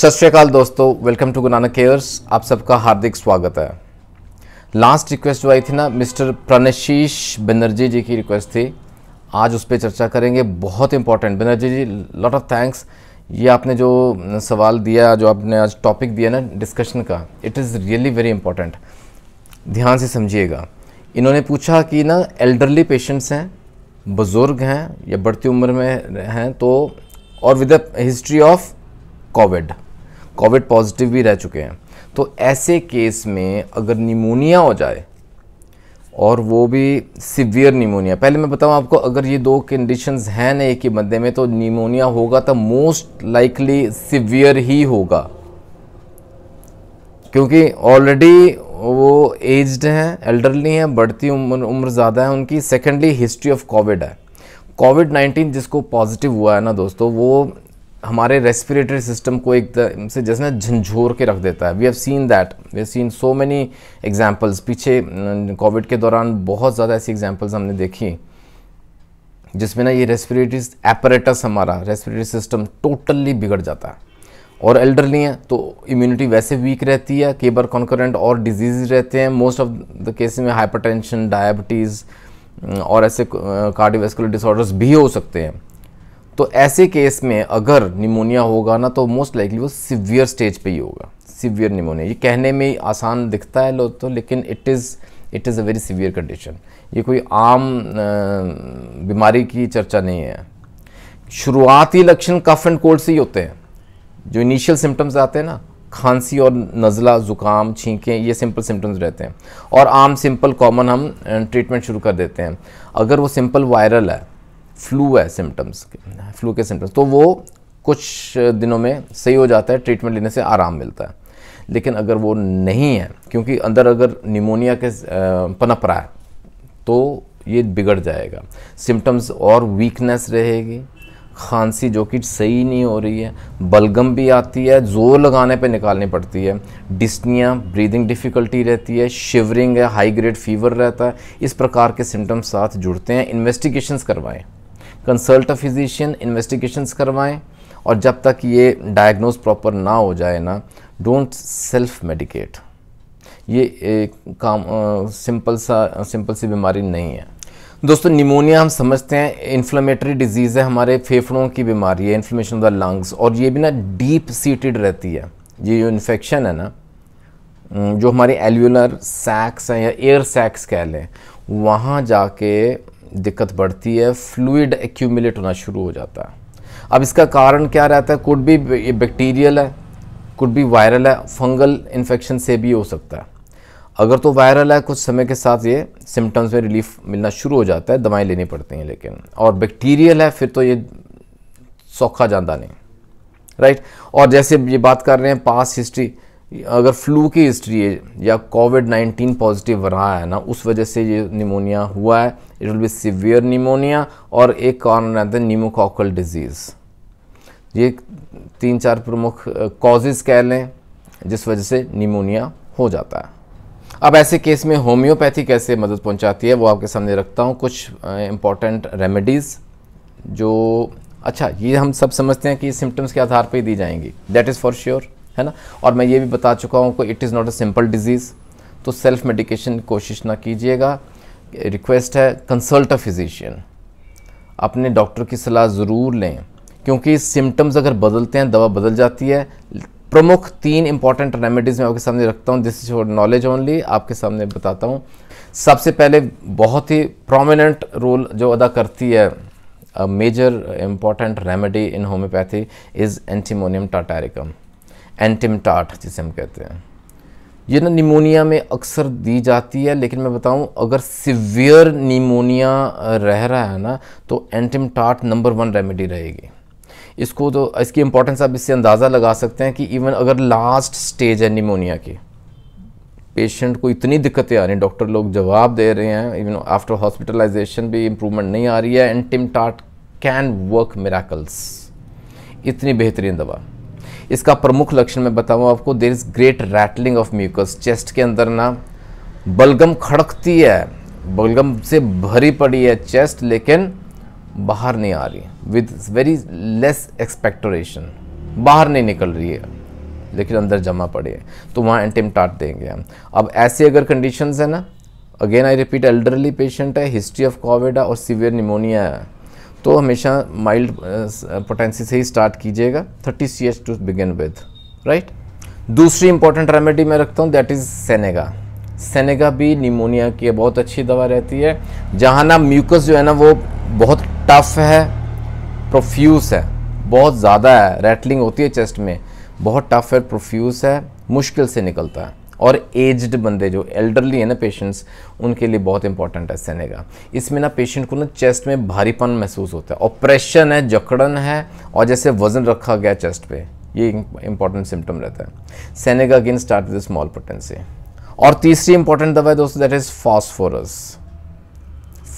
सत श्रीकाल दोस्तों वेलकम टू गुरु नानक केयर्स आप सबका हार्दिक स्वागत है लास्ट रिक्वेस्ट जो आई थी ना मिस्टर प्रणशीष बनर्जी जी की रिक्वेस्ट थी आज उस पर चर्चा करेंगे बहुत important Banerjee ji lot of thanks ये आपने जो सवाल दिया जो आपने आज टॉपिक दिया ना डिस्कशन का it is really very important ध्यान से समझिएगा इन्होंने पूछा कि ना एल्डरली पेशेंट्स हैं बुज़ुर्ग हैं या बढ़ती उम्र में हैं तो और with history of covid covid positive भी रह चुके हैं तो ऐसे केस में अगर निमोनिया हो जाए और वो भी सिवियर निमोनिया पहले मैं बताऊं आपको अगर ये दो कंडीशन हैं ना एक ही बंदे में तो निमोनिया होगा तो मोस्ट लाइकली सिवियर ही होगा क्योंकि ऑलरेडी वो एज्ड हैं एल्डरली हैं बढ़ती उम्र उम्र ज़्यादा है उनकी सेकेंडली हिस्ट्री ऑफ कोविड है कोविड नाइन्टीन जिसको पॉजिटिव हुआ है ना दोस्तों वो हमारे रेस्पिरेटरी सिस्टम को एक से जैसे झंझोर के रख देता है we have seen that we have seen so many examples पीछे कोविड के दौरान बहुत ज़्यादा ऐसी एग्जांपल्स हमने देखी जिसमें ना ये रेस्पिरेटरी एपरेटस हमारा रेस्पिरेटरी सिस्टम टोटली बिगड़ जाता है और एल्डरली हैं तो इम्यूनिटी वैसे वीक रहती है कई बार कॉन्करेंट और डिजीज रहते हैं मोस्ट ऑफ द केस में हाइपरटेंशन डायबिटीज़ और ऐसे कार्डियोवेस्कुलर डिसऑर्डर्स भी हो सकते हैं तो ऐसे केस में अगर निमोनिया होगा ना तो मोस्ट लाइकली वो सिवियर स्टेज पे ही होगा सिवियर निमोनिया ये कहने में ही आसान दिखता है लो तो लेकिन it is it is a very severe condition ये कोई आम बीमारी की चर्चा नहीं है शुरुआती लक्षण कफ एंड कोल्ड से ही होते हैं जो इनिशियल सिम्टम्स आते हैं ना खांसी और नज़ला ज़ुकाम छींकें ये सिंपल सिम्टम्स रहते हैं और आम सिंपल कॉमन हम ट्रीटमेंट शुरू कर देते हैं अगर वो सिंपल वायरल है फ्लू है सिम्टम्स फ्लू के सिम्टम्स तो वो कुछ दिनों में सही हो जाता है ट्रीटमेंट लेने से आराम मिलता है लेकिन अगर वो नहीं है क्योंकि अंदर अगर निमोनिया के पनप रहा है तो ये बिगड़ जाएगा सिम्टम्स और वीकनेस रहेगी खांसी जो कि सही नहीं हो रही है बलगम भी आती है जोर लगाने पे निकालनी पड़ती है डिस्निया ब्रीदिंग डिफ़िकल्टी रहती है शिवरिंग है हाई ग्रेड फीवर रहता है इस प्रकार के सिम्टम्स साथ जुड़ते हैं इन्वेस्टिगेशंस करवाएं कंसल्ट अ फिजिशियन इन्वेस्टिगेशंस करवाएं और जब तक ये डायग्नोज प्रॉपर ना हो जाए ना डोंट सेल्फ मेडिकेट ये एक काम सिंपल सा सिंपल सी बीमारी नहीं है दोस्तों निमोनिया हम समझते हैं इन्फ्लेमेटरी डिजीज़ है हमारे फेफड़ों की बीमारी है इन्फ्लेमेशन ऑफ द लंग्स और ये भी ना डीप सीटेड रहती है ये जो इन्फेक्शन है ना जो हमारे एल्यूलर सैक्स हैं या एयर सैक्स कह लें वहाँ जाके दिक्कत बढ़ती है फ्लूड एक्यूमुलेट होना शुरू हो जाता है अब इसका कारण क्या रहता है कुड भी ये बैक्टीरियल है कुड भी वायरल है फंगल इन्फेक्शन से भी हो सकता है अगर तो वायरल है कुछ समय के साथ ये सिम्टम्स में रिलीफ मिलना शुरू हो जाता है दवाएं लेनी पड़ती हैं लेकिन और बैक्टीरियल है फिर तो ये सौखा जाता नहीं राइट और जैसे ये बात कर रहे हैं पास हिस्ट्री अगर फ्लू की हिस्ट्री है या कोविड 19 पॉजिटिव रहा है ना उस वजह से ये निमोनिया हुआ है it will be severe pneumonia और एक कारण रहता है न्यूमोकॉकल डिजीज़ ये तीन चार प्रमुख कॉजेज कह लें जिस वजह से निमोनिया हो जाता है अब ऐसे केस में होम्योपैथी कैसे मदद पहुंचाती है वो आपके सामने रखता हूँ कुछ इंपॉर्टेंट रेमेडीज़ जो अच्छा ये हम सब समझते हैं कि सिम्टम्स के आधार पर ही दी जाएंगी दैट इज़ फॉर श्योर है ना और मैं ये भी बता चुका हूँ कि it is not a simple disease तो सेल्फ मेडिकेशन कोशिश ना कीजिएगा रिक्वेस्ट है कंसल्ट अ फिजिशियन अपने डॉक्टर की सलाह ज़रूर लें क्योंकि सिम्टम्स अगर बदलते हैं दवा बदल जाती है प्रमुख तीन इंपॉर्टेंट रेमेडीज़ मैं आपके सामने रखता हूँ this is your knowledge only आपके सामने बताता हूँ सबसे पहले बहुत ही प्रोमिनेंट रोल जो अदा करती है major important remedy in homeopathy is antimonium tartaricum antim tart जिसे हम कहते हैं ये ना निमोनिया में अक्सर दी जाती है लेकिन मैं बताऊं अगर सिवियर निमोनिया रह रहा है ना तो एंटिमटाट नंबर वन रेमेडी रहेगी इसको तो इसकी इंपॉर्टेंस आप इससे अंदाज़ा लगा सकते हैं कि इवन अगर लास्ट स्टेज है निमोनिया की पेशेंट को इतनी दिक्कतें आ रही डॉक्टर लोग जवाब दे रहे हैं इवन आफ्टर हॉस्पिटलाइजेशन भी इम्प्रूवमेंट नहीं आ रही है एंटीमटाट कैन वर्क मेराकल्स इतनी बेहतरीन दवा इसका प्रमुख लक्षण मैं बताऊँ आपको there is great rattling of mucus chest के अंदर ना बलगम खड़कती है बलगम से भरी पड़ी है चेस्ट लेकिन बाहर नहीं आ रही विद वेरी लेस एक्सपेक्टोरेशन बाहर नहीं निकल रही है लेकिन अंदर जमा पड़ी है तो वहाँ एंटीमटाट देंगे हम अब ऐसे अगर कंडीशंस है ना again I repeat elderly patient है हिस्ट्री ऑफ कोविड है और सीवियर निमोनिया है तो हमेशा माइल्ड पोटेंसी uh, uh, से ही स्टार्ट कीजिएगा thirty C H to begin with right दूसरी इंपॉर्टेंट रेमेडी मैं रखता हूँ दैट इज़ सेनेगा सेनेगा भी निमोनिया की बहुत अच्छी दवा रहती है जहाँ ना म्यूकस जो है ना वो बहुत टफ है प्रोफ्यूस है बहुत ज़्यादा है रैटलिंग होती है चेस्ट में बहुत टफ है प्रोफ्यूस है मुश्किल से निकलता है और एज्ड बंदे जो एल्डरली है ना पेशेंट्स उनके लिए बहुत इंपॉर्टेंट है सेनेगा इसमें ना पेशेंट को ना चेस्ट में भारीपन महसूस होता है ऑपरेशन है जकड़न है और जैसे वजन रखा गया चेस्ट पे ये इंपॉर्टेंट सिम्टम रहता है senega again start with small potency और तीसरी इंपॉर्टेंट दवा है दोस्तों that is phosphorus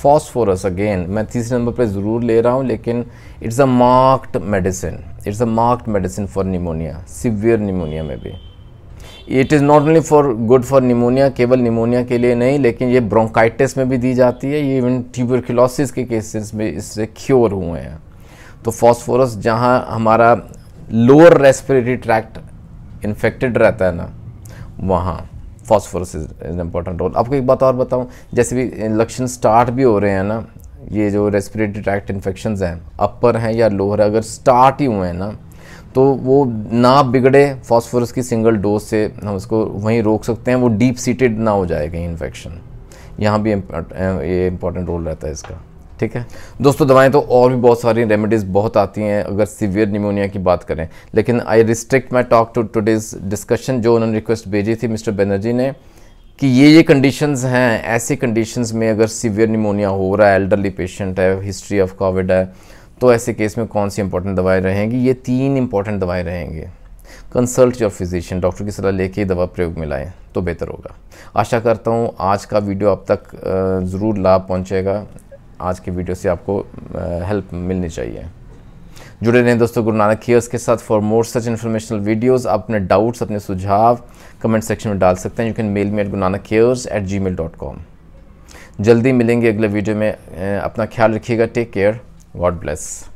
phosphorus again मैं तीसरे नंबर पे ज़रूर ले रहा हूँ लेकिन it's a marked medicine it's a marked medicine for pneumonia severe pneumonia में भी it is not only for good for pneumonia केवल निमोनिया के लिए नहीं लेकिन ये ब्रोंकाइटिस में भी दी जाती है ये इवन ट्यूबरकुलोसिस के केसेस में इससे क्योर हुए हैं तो फॉस्फोरस जहाँ हमारा लोअर रेस्पिरेटरी ट्रैक्ट इन्फेक्टेड रहता है ना वहाँ phosphorus is is important role आपको एक बात और बताऊँ जैसे भी लक्षण स्टार्ट भी हो रहे हैं ना ये जो रेस्पिरेटरी ट्रैक्ट इन्फेक्शन हैं अपर हैं या लोअर है अगर स्टार्ट ही हुए हैं ना तो वो ना बिगड़े फॉस्फोरस की सिंगल डोज से हम उसको वहीं रोक सकते हैं वो डीप सीटेड ना हो जाए कहीं इन्फेक्शन यहाँ भी ये इम्पॉर्टेंट रोल रहता है इसका ठीक है दोस्तों दवाएं तो और भी बहुत सारी रेमेडीज़ बहुत आती हैं अगर सीवियर निमोनिया की बात करें लेकिन I restrict my talk to today's discussion जो उन्होंने रिक्वेस्ट भेजी थी मिस्टर बनर्जी ने कि ये ये कंडीशंस हैं ऐसी कंडीशंस में अगर सीवियर निमोनिया हो रहा है एल्डरली पेशेंट है हिस्ट्री ऑफ कोविड है तो ऐसे केस में कौन सी इंपॉर्टेंट दवाएं रहेंगी ये तीन इंपॉर्टेंट दवाएं रहेंगी कंसल्ट योर फिजिशियन डॉक्टर की सलाह लेके दवा प्रयोग में लाएँ तो बेहतर होगा आशा करता हूँ आज का वीडियो आप तक ज़रूर लाभ पहुँचेगा आज के वीडियो से आपको हेल्प मिलनी चाहिए जुड़े रहें दोस्तों गुरु नानक केयर्स के साथ for more such informational videos अपने डाउट्स अपने सुझाव कमेंट सेक्शन में डाल सकते हैं you can mail me at Guru Nanak cares at Gmail dot com जल्दी मिलेंगे अगले वीडियो में अपना ख्याल रखिएगा टेक केयर God bless.